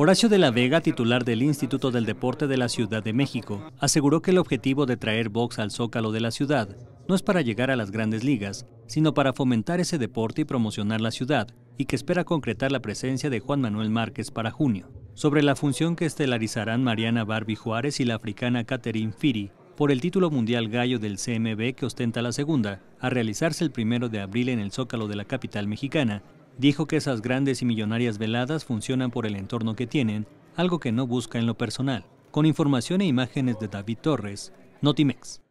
Horacio de la Vega, titular del Instituto del Deporte de la Ciudad de México, aseguró que el objetivo de traer box al zócalo de la ciudad no es para llegar a las grandes ligas, sino para fomentar ese deporte y promocionar la ciudad, y que espera concretar la presencia de Juan Manuel Márquez para junio. Sobre la función que estelarizarán Mariana Barbie Juárez y la africana Catherine Firi por el título mundial gallo del CMB que ostenta la segunda, a realizarse el primero de abril en el Zócalo de la capital mexicana, Dijo que esas grandes y millonarias veladas funcionan por el entorno que tienen, algo que no busca en lo personal. Con información e imágenes de David Torres, Notimex.